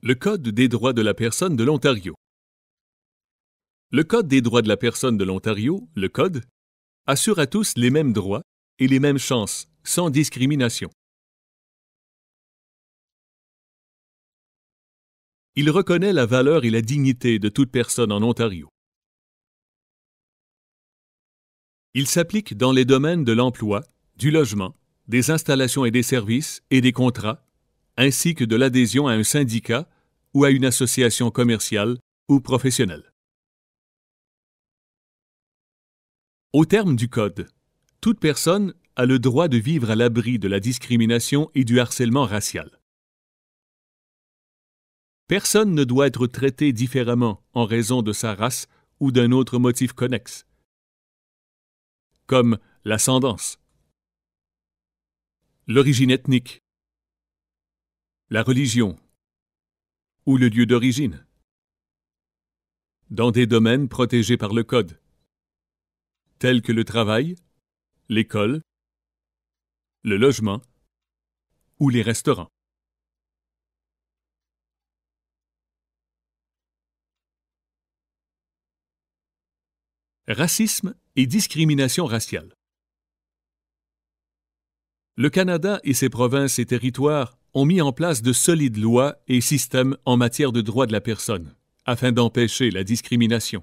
Le Code des droits de la personne de l'Ontario. Le Code des droits de la personne de l'Ontario, le Code, assure à tous les mêmes droits et les mêmes chances, sans discrimination. Il reconnaît la valeur et la dignité de toute personne en Ontario. Il s'applique dans les domaines de l'emploi, du logement, des installations et des services et des contrats, ainsi que de l'adhésion à un syndicat ou à une association commerciale ou professionnelle. Au terme du Code, toute personne a le droit de vivre à l'abri de la discrimination et du harcèlement racial. Personne ne doit être traité différemment en raison de sa race ou d'un autre motif connexe, comme l'ascendance, l'origine ethnique, la religion ou le lieu d'origine, dans des domaines protégés par le Code, tels que le travail, l'école, le logement ou les restaurants. Racisme et discrimination raciale. Le Canada et ses provinces et territoires ont mis en place de solides lois et systèmes en matière de droits de la personne, afin d'empêcher la discrimination.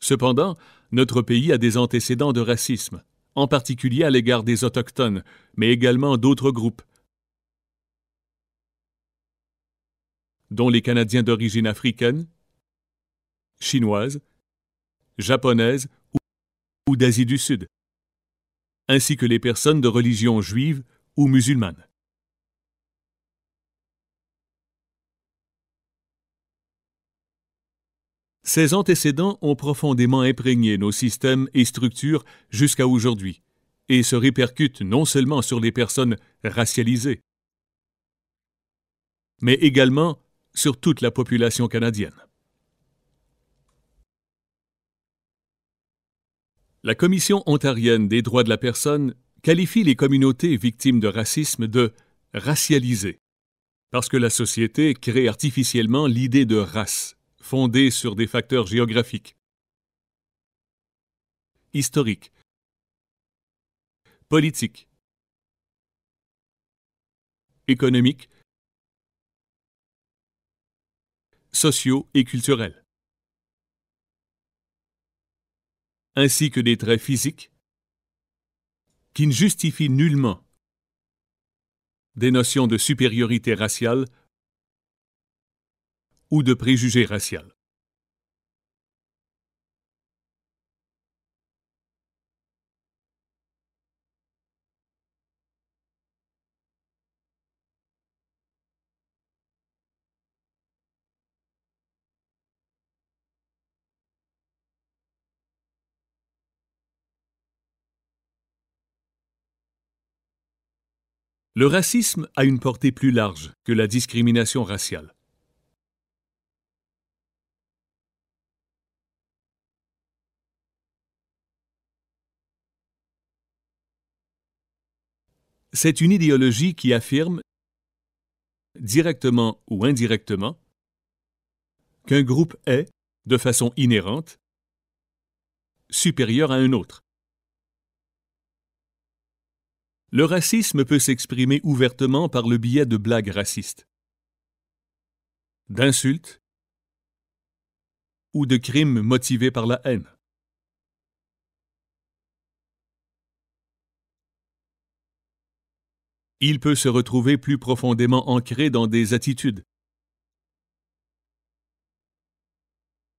Cependant, notre pays a des antécédents de racisme, en particulier à l'égard des Autochtones, mais également d'autres groupes, dont les Canadiens d'origine africaine, chinoise, japonaise ou d'Asie du Sud, ainsi que les personnes de religion juive ou musulmane. Ces antécédents ont profondément imprégné nos systèmes et structures jusqu'à aujourd'hui et se répercutent non seulement sur les personnes racialisées, mais également sur toute la population canadienne. La Commission ontarienne des droits de la personne qualifie les communautés victimes de racisme de racialisées, parce que la société crée artificiellement l'idée de race, fondée sur des facteurs géographiques, historiques, politiques, économiques, sociaux et culturels. ainsi que des traits physiques, qui ne justifient nullement des notions de supériorité raciale ou de préjugés raciaux. Le racisme a une portée plus large que la discrimination raciale. C'est une idéologie qui affirme, directement ou indirectement, qu'un groupe est, de façon inhérente, supérieur à un autre. Le racisme peut s'exprimer ouvertement par le biais de blagues racistes, d'insultes ou de crimes motivés par la haine. Il peut se retrouver plus profondément ancré dans des attitudes,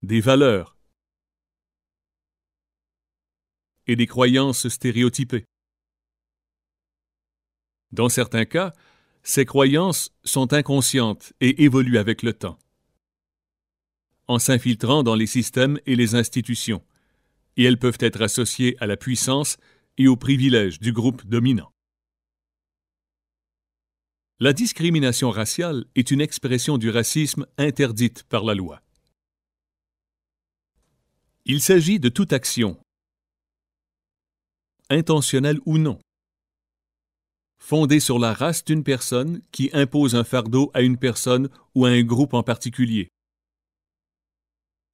des valeurs et des croyances stéréotypées. Dans certains cas, ces croyances sont inconscientes et évoluent avec le temps, en s'infiltrant dans les systèmes et les institutions, et elles peuvent être associées à la puissance et aux privilèges du groupe dominant. La discrimination raciale est une expression du racisme interdite par la loi. Il s'agit de toute action, intentionnelle ou non, fondée sur la race d'une personne qui impose un fardeau à une personne ou à un groupe en particulier,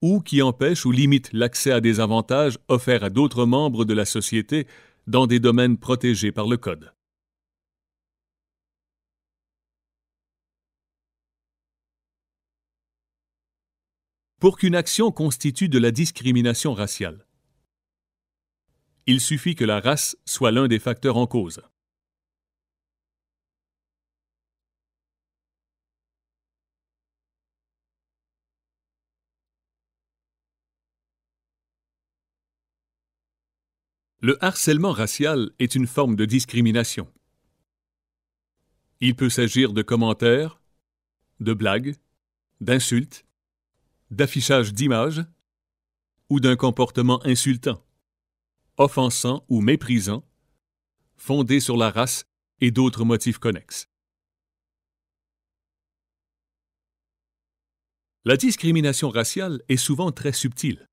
ou qui empêche ou limite l'accès à des avantages offerts à d'autres membres de la société dans des domaines protégés par le Code. Pour qu'une action constitue de la discrimination raciale, il suffit que la race soit l'un des facteurs en cause. Le harcèlement racial est une forme de discrimination. Il peut s'agir de commentaires, de blagues, d'insultes, d'affichage d'images ou d'un comportement insultant, offensant ou méprisant, fondé sur la race et d'autres motifs connexes. La discrimination raciale est souvent très subtile.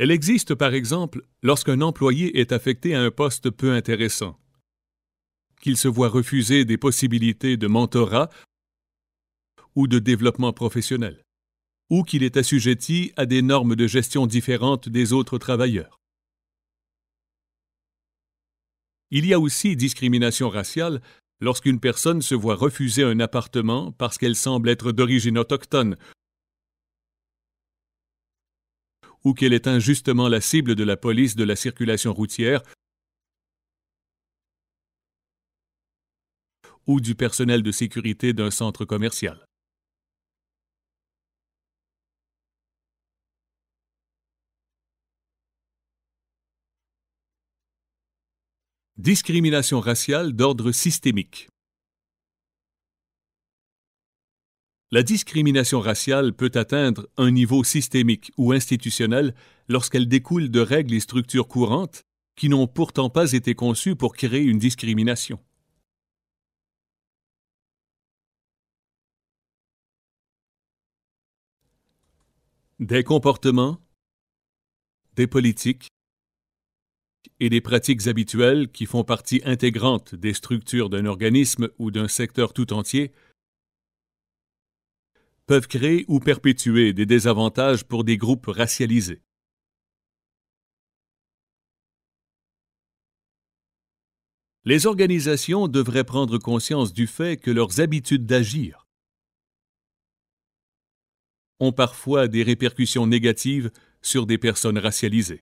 Elle existe par exemple lorsqu'un employé est affecté à un poste peu intéressant, qu'il se voit refuser des possibilités de mentorat ou de développement professionnel, ou qu'il est assujetti à des normes de gestion différentes des autres travailleurs. Il y a aussi discrimination raciale lorsqu'une personne se voit refuser un appartement parce qu'elle semble être d'origine autochtone ou qu'elle est injustement la cible de la police de la circulation routière ou du personnel de sécurité d'un centre commercial. Discrimination raciale d'ordre systémique. La discrimination raciale peut atteindre un niveau systémique ou institutionnel lorsqu'elle découle de règles et structures courantes qui n'ont pourtant pas été conçues pour créer une discrimination. Des comportements, des politiques et des pratiques habituelles qui font partie intégrante des structures d'un organisme ou d'un secteur tout entier peuvent créer ou perpétuer des désavantages pour des groupes racialisés. Les organisations devraient prendre conscience du fait que leurs habitudes d'agir ont parfois des répercussions négatives sur des personnes racialisées.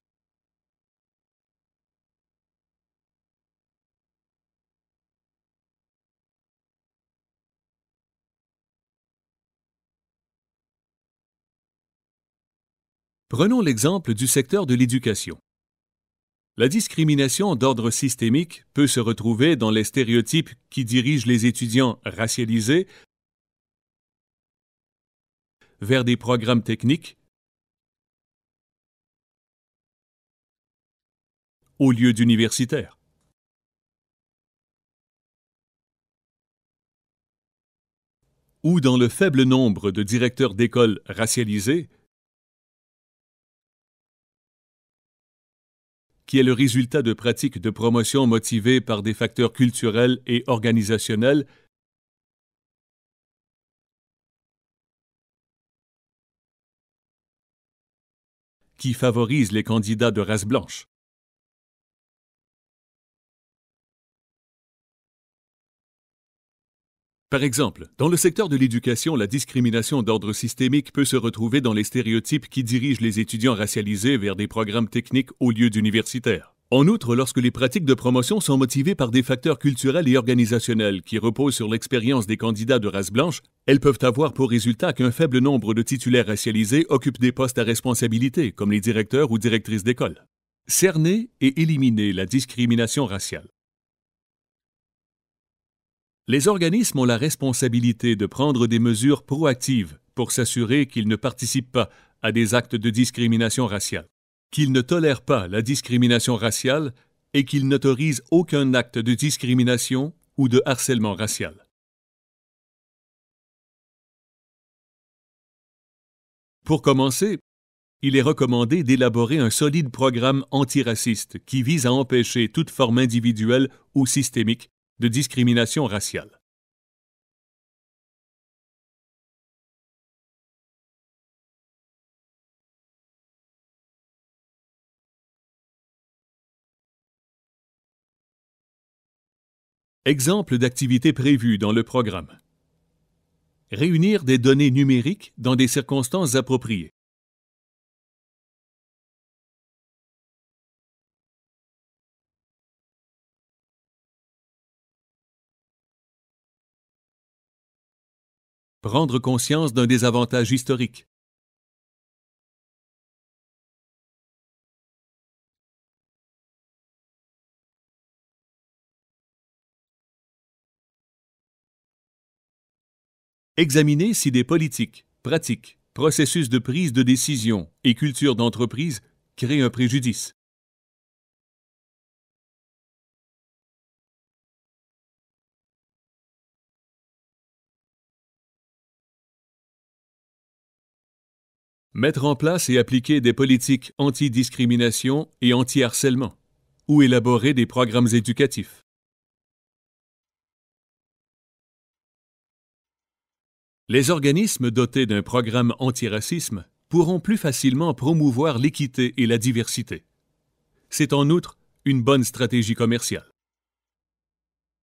Prenons l'exemple du secteur de l'éducation. La discrimination d'ordre systémique peut se retrouver dans les stéréotypes qui dirigent les étudiants racialisés vers des programmes techniques au lieu d'universitaires. Ou dans le faible nombre de directeurs d'écoles racialisés qui est le résultat de pratiques de promotion motivées par des facteurs culturels et organisationnels, qui favorisent les candidats de race blanche. Par exemple, dans le secteur de l'éducation, la discrimination d'ordre systémique peut se retrouver dans les stéréotypes qui dirigent les étudiants racialisés vers des programmes techniques au lieu d'universitaires. En outre, lorsque les pratiques de promotion sont motivées par des facteurs culturels et organisationnels qui reposent sur l'expérience des candidats de race blanche, elles peuvent avoir pour résultat qu'un faible nombre de titulaires racialisés occupent des postes à responsabilité, comme les directeurs ou directrices d'école. Cerner et éliminer la discrimination raciale. Les organismes ont la responsabilité de prendre des mesures proactives pour s'assurer qu'ils ne participent pas à des actes de discrimination raciale, qu'ils ne tolèrent pas la discrimination raciale et qu'ils n'autorisent aucun acte de discrimination ou de harcèlement racial. Pour commencer, il est recommandé d'élaborer un solide programme antiraciste qui vise à empêcher toute forme individuelle ou systémique de discrimination raciale. Exemple d'activités prévues dans le programme. Réunir des données numériques dans des circonstances appropriées. Rendre conscience d'un désavantage historique. Examiner si des politiques, pratiques, processus de prise de décision et culture d'entreprise créent un préjudice. Mettre en place et appliquer des politiques anti-discrimination et anti-harcèlement, ou élaborer des programmes éducatifs. Les organismes dotés d'un programme anti-racisme pourront plus facilement promouvoir l'équité et la diversité. C'est en outre une bonne stratégie commerciale.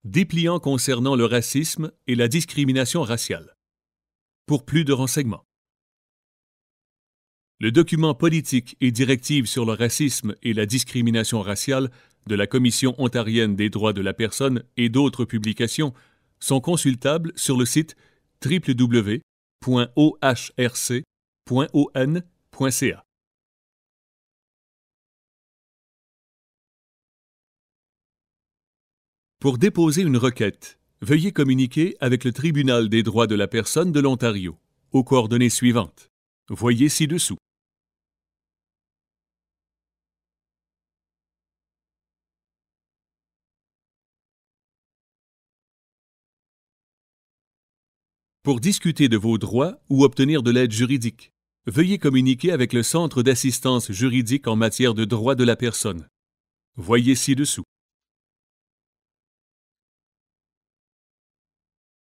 Dépliant concernant le racisme et la discrimination raciale. Pour plus de renseignements le document politique et directive sur le racisme et la discrimination raciale de la Commission ontarienne des droits de la personne et d'autres publications sont consultables sur le site www.ohrc.on.ca. Pour déposer une requête, veuillez communiquer avec le Tribunal des droits de la personne de l'Ontario aux coordonnées suivantes. Voyez ci-dessous. Pour discuter de vos droits ou obtenir de l'aide juridique, veuillez communiquer avec le Centre d'assistance juridique en matière de droits de la personne. Voyez ci-dessous.